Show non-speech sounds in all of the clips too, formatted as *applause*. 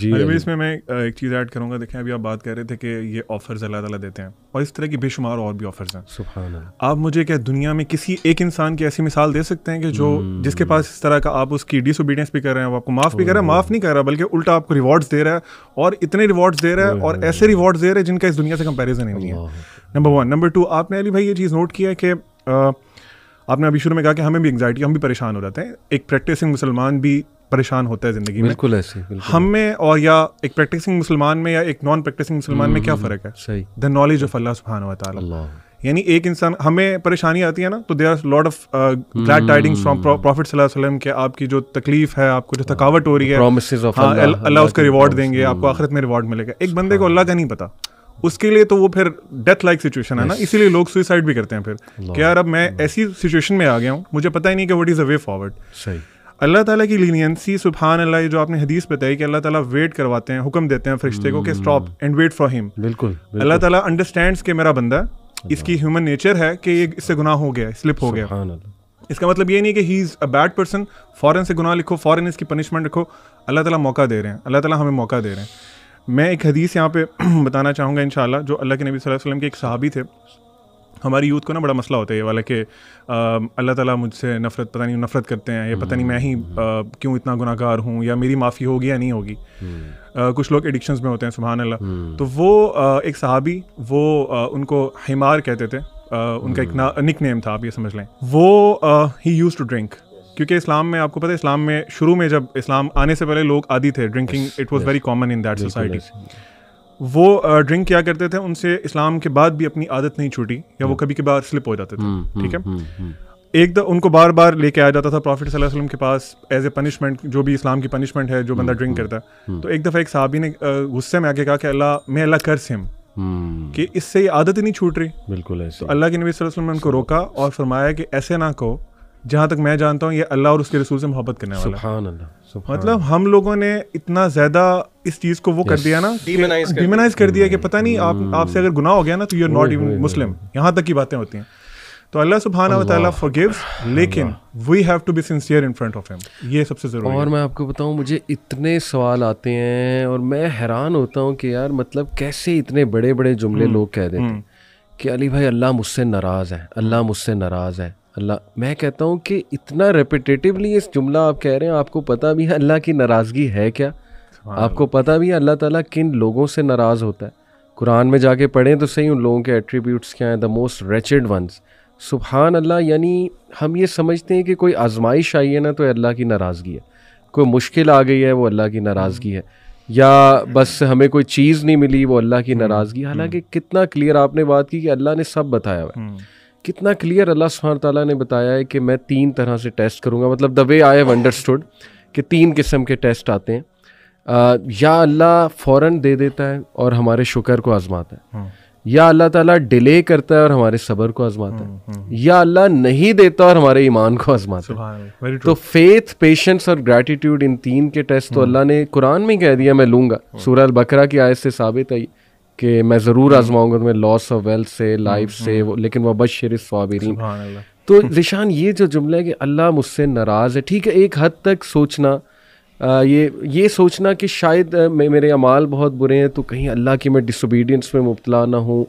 जी अरे इसमें मैं एक चीज़ ऐड करूंगा देखें अभी आप बात कर रहे थे कि ये ऑफर्स अल्लाह ताला देते हैं और इस तरह की बेशुमार और भी ऑफर्स हैं आप मुझे क्या दुनिया में किसी एक इंसान की ऐसी मिसाल दे सकते हैं कि जो हम्म। जिसके पास इस तरह का आप उसकी डिसोबीडियंस भी कर रहे हैं वो आपको माफ़ भी कर रहा है माफ़ नहीं कर रहा बल्कि उल्टा आपको रिवॉर्ड्स दे रहा है और इतने रिवॉर्ड्स दे रहा है और ऐसे रिवॉर्ड्स दे रहे हैं जिनका इस दुनिया से कंपेरिजन ही नहीं है नंबर वन नंबर टू आपने अली भाई ये चीज़ नोट किया है कि आपने अभी शुरू में कहा कि हमें भी एंगजाइटी हम भी परेशान हो जाते हैं एक प्रैक्टिसिंग मुसलमान भी परेशान होता है ज़िंदगी में बिल्कुल ऐसे हम में और या एक प्रैक्टिसिंग मुसलमान में या एक नॉन प्रैक्टिसिंग मुसलमान में क्या हम्म, फ़र्क है सही द नॉलेज ऑफ अल्लाह सुबहान यानी एक इंसान हमें परेशानी आती है ना तो there are lot of glad tidings from prophet वसल्लम के आपकी जो तकलीफ है आपको जो थकावट हो रही है हाँ, अल्लाह उसका रिवॉर्ड देंगे हम्म। आपको आखिरत में रिवॉर्ड मिलेगा एक बंदे को अल्लाह का नहीं पता उसके लिए तो वो फिर डेथ लाइक सिचुएशन है ना इसीलिए लोग सुइसाइड भी करते हैं फिर कि यार अब मैं ऐसी सिचुएशन में आ गया हूँ मुझे पता ही नहीं कि what is a way forward सही अल्लाह ताला की लीनियंसी सुबहान अल्लाह ये जो आपने हदीस बताई कि अल्लाह ताला वेट करवाते हैं हुक्म देते हैं फरिश्ते को कि stop and wait for him बिल्कुल अल्लाह ताला अंडरस्टैंड्स कि मेरा बंदा इसकी ह्यूमन नेचर है कि ये इससे गुनाह हो गया स्लिप हो गया इसका मतलब ये नहीं कि he is a bad person फ़ौरन से गुनाह लिखो फ़ौरन इसकी पनिशमेंट रखो अल्लाह ताला मौका दे रहे हैं अल्लाह ताला हमें मौका दे रहे हैं मैं एक हदीस यहाँ पे *clears throat* बताना चाहूँगा इन जो अल्लाह के नबी वसल्लम के एक सहाबी थे हमारी यूथ को ना बड़ा मसला होता है ये वाला कि अल्लाह ताला मुझसे नफ़रत पता नहीं नफ़रत करते हैं या पता नहीं मैं ही हम्म, हम्म, क्यों इतना गुनाहगार हूँ या मेरी माफ़ी होगी या नहीं होगी हम्म। कुछ लोग एडिक्शंस में होते हैं सुबहान अल्लाह तो वो एक सहाबी वो उनको हिमार कहते थे उनका एक ना निक नेम था आप ये समझ लें वो ही यूज़ टू ड्रिंक क्योंकि इस्लाम में आपको पता है इस्लाम में शुरू में जब इस्लाम आने से पहले लोग आदि थे drinking it was very common in that society वो ड्रिंक क्या करते थे उनसे इस्लाम के बाद भी अपनी आदत नहीं छूटी या वो हम्म। कभी कभार स्लिप हो जाते थे हम्म, हम्म, ठीक है एक तो उनको बार बार लेके आया जाता था प्रॉफिट वसल्लम के पास एज ए पनिशमेंट जो भी इस्लाम की पनिशमेंट है जो बंदा ड्रिंक करता है तो एक दफ़ा एक साहबी ने गुस्से में आके कहा कि अल्लाह मैं अल्लाह कर सिम कि इससे ये आदत ही नहीं छूट रही बिल्कुल तो अल्लाह के नबी वसल्लम ने उनको रोका और फरमाया कि ऐसे ना कहो जहाँ तक मैं जानता हूँ ये अल्लाह और उसके रसूल से मोहब्बत करने वाला सुभान अल्लाह मतलब हम लोगों ने इतना ज़्यादा इस चीज़ को वो yes. कर दिया ना डिमेनाइज कर दिया कि पता नहीं आप hmm। आपसे अगर गुनाह हो गया ना तो you are not even Muslim यहाँ तक की बातें होती हैं तो अल्लाह सुबहाना तआला फॉरगिव्स लेकिन we have to be sincere in front of him ये सबसे ज़रूरी और मैं आपको बताऊं मुझे इतने सवाल आते हैं और मैं हैरान होता हूँ कि यार मतलब कैसे इतने बड़े बड़े जुमले hmm। लोग कह देते हैं hmm। कि अली भाई अल्लाह मुझसे नाराज़ है अल्लाह मुझसे नाराज़ है अल्लाह मैं कहता हूँ कि इतना रेपिटेटिवली इस जुमला आप कह रहे हैं आपको पता भी है अल्लाह की नाराज़गी है क्या आपको पता भी है अल्लाह ताला किन लोगों से नाराज़ होता है कुरान में जाके पढ़ें तो सही उन लोगों के एट्रीब्यूट्स क्या हैं द मोस्ट रेचड वंस सुबहान अल्लाह यानी हम ये समझते हैं कि कोई आजमाइश आई है ना तो अल्लाह की नाराज़गी है कोई मुश्किल आ गई है वो अल्लाह की नाराज़गी है या बस हमें कोई चीज़ नहीं मिली वो अल्लाह की हम्म, नाराज़गी हालांकि हम्म। कितना क्लियर आपने बात की कि अल्लाह ने सब बताया हुआ है हम्म। कितना क्लियर अल्लाह सुबहान तला ने बताया है कि मैं तीन तरह से टेस्ट करूँगा मतलब the way I have understood कि तीन किस्म के टेस्ट आते हैं आ, या अल्लाह फ़ौर दे देता है और हमारे शुक्र को आज़माता है हम्म। या अल्लाह ताला डिले करता है और हमारे सबर को आज़माता है हम्म, हम्म। या अल्लाह नहीं देता और हमारे ईमान को आज़माता है तो फेथ पेशेंस और ग्रेटिट्यूड इन तीन के टेस्ट तो अल्लाह ने कुरान में कह दिया मैं लूँगा सूरह बकरा की आयत से साबित है कि मैं ज़रूर हम्म। आजमाऊंगा तुम्हें लॉस ऑफ वेल्थ से लाइफ हम्म, से हम्म। वो, लेकिन वह बशर स्वाबिरीन तो जिशान ये जो जुमला है कि अल्लाह मुझसे नाराज़ है ठीक है एक हद तक सोचना आ, ये ये सोचना कि शायद मे, मेरे अमाल बहुत बुरे हैं तो कहीं अल्लाह की मैं डिसोबीडियंस में मुबला ना हूँ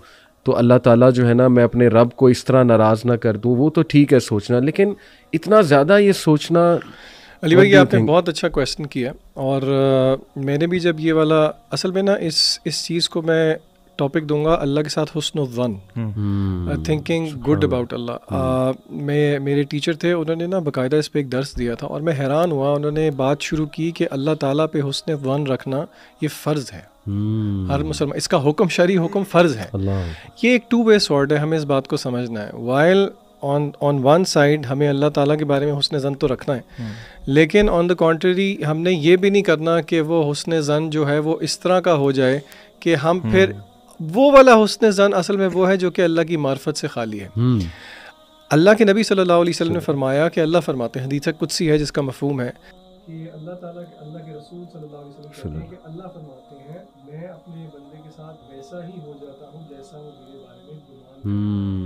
तो अल्लाह ताला जो है ना मैं अपने रब को इस तरह नाराज़ ना कर दूँ वो तो ठीक है सोचना लेकिन इतना ज़्यादा ये सोचना अली भाई आपने बहुत अच्छा क्वेश्चन किया और uh, मैंने भी जब ये वाला असल में ना इस इस चीज़ को मैं टॉपिक दूंगा अल्लाह के साथ हुसन वन थिंकिंग गुड अबाउट अल्लाह मैं मेरे टीचर थे उन्होंने ना बाकायदा इस पर एक दर्स दिया था और मैं हैरान हुआ उन्होंने बात शुरू की कि अल्लाह ताला पे हुसन वन रखना ये फ़र्ज़ है Hmm. हर मुसलमान इसका हुक्म शरी हुक्म फ़र्ज़ है ये एक टू वे सॉर्ड है हमें इस बात को समझना है while on on one side हमें अल्लाह ताला के बारे में हुसन ज़न तो रखना है हम्म। लेकिन ऑन द कॉन्ट्री हमने ये भी नहीं करना कि वो हुसन ज़न जो है वो इस तरह का हो जाए कि हम हम्म। फिर वो वाला हुसन ज़न असल में वो है जो कि अल्लाह की मार्फत से खाली है हम्म। अल्लाह के नबी सल्लल्लाहु अलैहि वसल्लम ने फरमाया कि अल्लाह फरमाते हैं हदीसा सी है जिसका मफहूम है कि अल्लाह ताला के अल्लाह के रसूल सल्लल्लाहु अलैहि वसल्लम कहते हैं कि अल्लाह फरमाते हैं मैं अपने बंदे के साथ वैसा ही हो जाता जैसा वो मेरे बारे में गुमान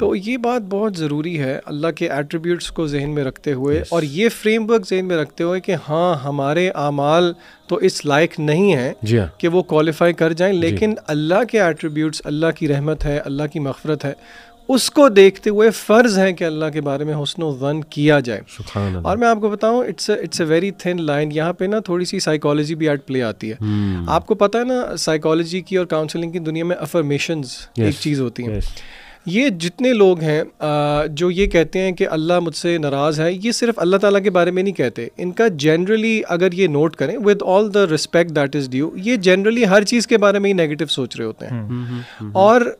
तो ये बात बहुत ज़रूरी है अल्लाह के एट्रीब्यूट्स को जहन में रखते हुए yes. और ये फ्रेमवर्क जहन में रखते हुए कि हाँ हमारे अमाल तो इस लायक नहीं है हाँ। कि वो क्वालिफाई कर जाएं लेकिन अल्लाह के एट्रीब्यूट्स अल्लाह की रहमत है अल्लाह की मफ़रत है उसको देखते हुए फ़र्ज़ है कि अल्लाह के बारे में हसन वन किया जाए और मैं आपको बताऊँ it's it's a very thin line यहाँ पे ना थोड़ी सी साइकोलॉजी भी एट प्ले आती है hmm. आपको पता है ना साइकोलॉजी की और काउंसलिंग की दुनिया में अफर्मेशन yes. एक चीज़ होती है yes. ये जितने लोग हैं जो ये कहते हैं कि अल्लाह मुझसे नाराज़ है ये सिर्फ अल्लाह ताला के बारे में नहीं कहते इनका जनरली अगर ये नोट करें with all the respect that is due ये जनरली हर चीज़ के बारे में ही नेगेटिव सोच रहे होते हैं हम्म, हम्म, हम्म, और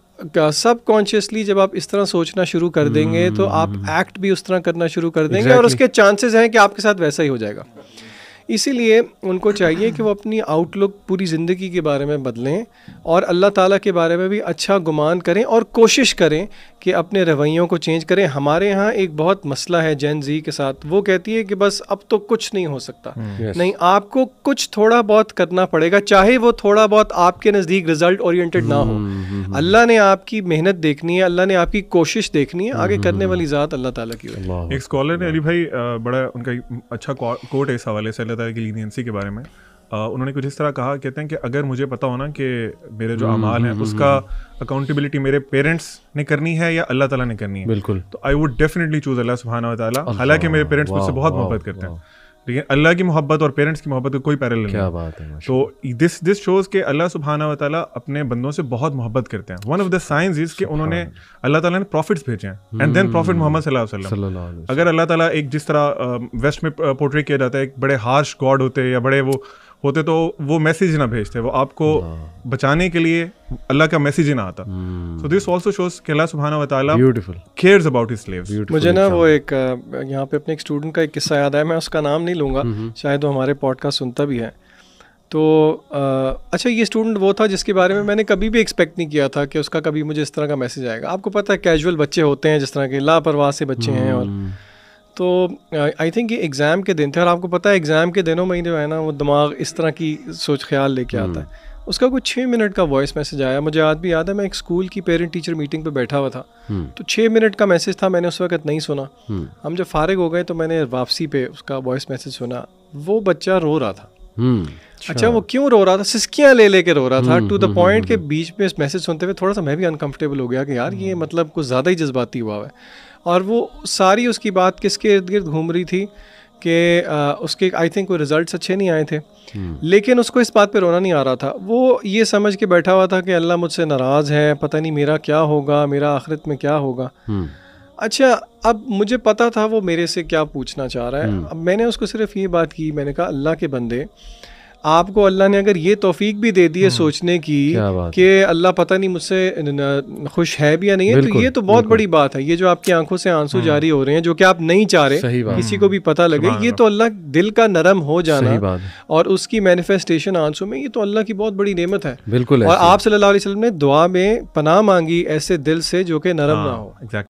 सब कॉन्शियसली जब आप इस तरह सोचना शुरू कर देंगे तो आप एक्ट भी उस तरह करना शुरू कर देंगे exactly. और उसके चांसेस हैं कि आपके साथ वैसा ही हो जाएगा इसीलिए उनको चाहिए कि वो अपनी आउटलुक पूरी ज़िंदगी के बारे में बदलें और अल्लाह ताला के बारे में भी अच्छा गुमान करें और कोशिश करें कि अपने रवैयों को चेंज करें हमारे यहाँ एक बहुत मसला है जैन जी के साथ वो कहती है कि बस अब तो कुछ नहीं हो सकता hmm. yes. नहीं आपको कुछ थोड़ा बहुत करना पड़ेगा चाहे वो थोड़ा बहुत आपके नज़दीक रिजल्ट ओरिएंटेड ना हो hmm, hmm, अल्लाह ने आपकी मेहनत देखनी है अल्लाह ने आपकी कोशिश देखनी है आगे करने वाली ज़ात अल्लाह ताला की एक स्कॉलर ने अली भाई बड़ा उनका अच्छा कोट है इस हवाले से जाता है कि लीनियंसी के बारे में उन्होंने कुछ इस तरह कहा कहते हैं कि अगर मुझे पता हो ना कि मेरे जो हम्म, अमाल हैं हम्म, हम्म, उसका अकाउंटेबिलिटी मेरे पेरेंट्स ने करनी है या अल्लाह ताला ने करनी है बिल्कुल तो आई वुड डेफिनेटली चूज अल्लाह सुबहाना ताला हालांकि मेरे पेरेंट्स मुझसे बहुत मोहब्बत करते हैं लेकिन अल्लाह की मोहब्बत और पेरेंट्स की मोहब्बत का कोई पैरल नहीं क्या बात है तो दिस दिस शोज़ के अल्लाह सुबहाना वाली अपने बंदों से बहुत मोहब्बत करते हैं one of the signs is कि उन्होंने अल्लाह ताला ने प्रॉफिट्स भेजे हैं एंड देन प्रॉफिट मोहम्मद अगर अल्लाह ताला एक जिस तरह वेस्ट में पोर्ट्रेट किया जाता है एक बड़े हार्श गॉड होते हैं या बड़े वो होते तो वो मैसेज ना भेजते वो आपको हाँ। बचाने के लिए अल्लाह का मैसेज ही ना आता सो दिस आल्सो शोस के अल्लाह सुभान व तआला beautiful cares about his slaves मुझे ना वो एक यहाँ पे अपने एक स्टूडेंट का एक किस्सा याद आया मैं उसका नाम नहीं लूँगा शायद वो हमारे पॉडकास्ट सुनता भी है तो आ, अच्छा ये स्टूडेंट वो था जिसके बारे में मैंने कभी भी एक्सपेक्ट नहीं किया था कि उसका कभी मुझे इस तरह का मैसेज आएगा आपको पता है कैजुअल बच्चे होते हैं जिस तरह के लापरवाह से बच्चे हैं और हम्म। तो आई uh, थिंक ये एग्ज़ाम के दिन थे और आपको पता है एग्ज़ाम के दिनों में ही जो है ना वो दिमाग इस तरह की सोच ख्याल लेके आता है हम्म। उसका कुछ छः मिनट का वॉइस मैसेज आया मुझे आज भी याद है मैं एक स्कूल की पेरेंट टीचर मीटिंग पे बैठा हुआ था हम्म। तो छः मिनट का मैसेज था मैंने उस वक्त नहीं सुना हम्म। हम जब फारिग हो गए तो मैंने वापसी पे उसका वॉइस मैसेज सुना वो बच्चा रो रहा था अच्छा, अच्छा वो क्यों रो रहा था सिस्कियाँ ले लेके रो रहा था टू द पॉइंट के बीच में इस मैसेज सुनते हुए थोड़ा सा मैं भी अनकंफर्टेबल हो गया कि यार ये मतलब कुछ ज़्यादा ही जज्बाती हुआ है और वो सारी उसकी बात किसके इर्द गिर्द घूम रही थी कि उसके आई थिंक कोई रिज़ल्ट अच्छे नहीं आए थे हम्म। लेकिन उसको इस बात पे रोना नहीं आ रहा था वो ये समझ के बैठा हुआ था कि अल्लाह मुझसे नाराज़ है पता नहीं मेरा क्या होगा मेरा आखिरत में क्या होगा हम्म। अच्छा अब मुझे पता था वो मेरे से क्या पूछना चाह रहा है हम्म। अब मैंने उसको सिर्फ ये बात की मैंने कहा अल्लाह के बंदे आपको अल्लाह ने अगर ये तोफीक भी दे दी है हम्म। सोचने की कि अल्लाह पता नहीं मुझसे खुश है भी या नहीं है तो ये तो बहुत बड़ी बात है ये जो आपकी आंखों से आंसू हम्म। जारी हो रहे हैं जो कि आप नहीं चाह रहे किसी को भी पता लगे ये तो अल्लाह दिल का नरम हो जाना और उसकी मैनिफेस्टेशन आंसू में ये तो अल्लाह की बहुत बड़ी नियमत है बिल्कुल और आप सल्लाम ने दुआ में पनाह मांगी ऐसे दिल से जो कि नरम हाँ, ना हो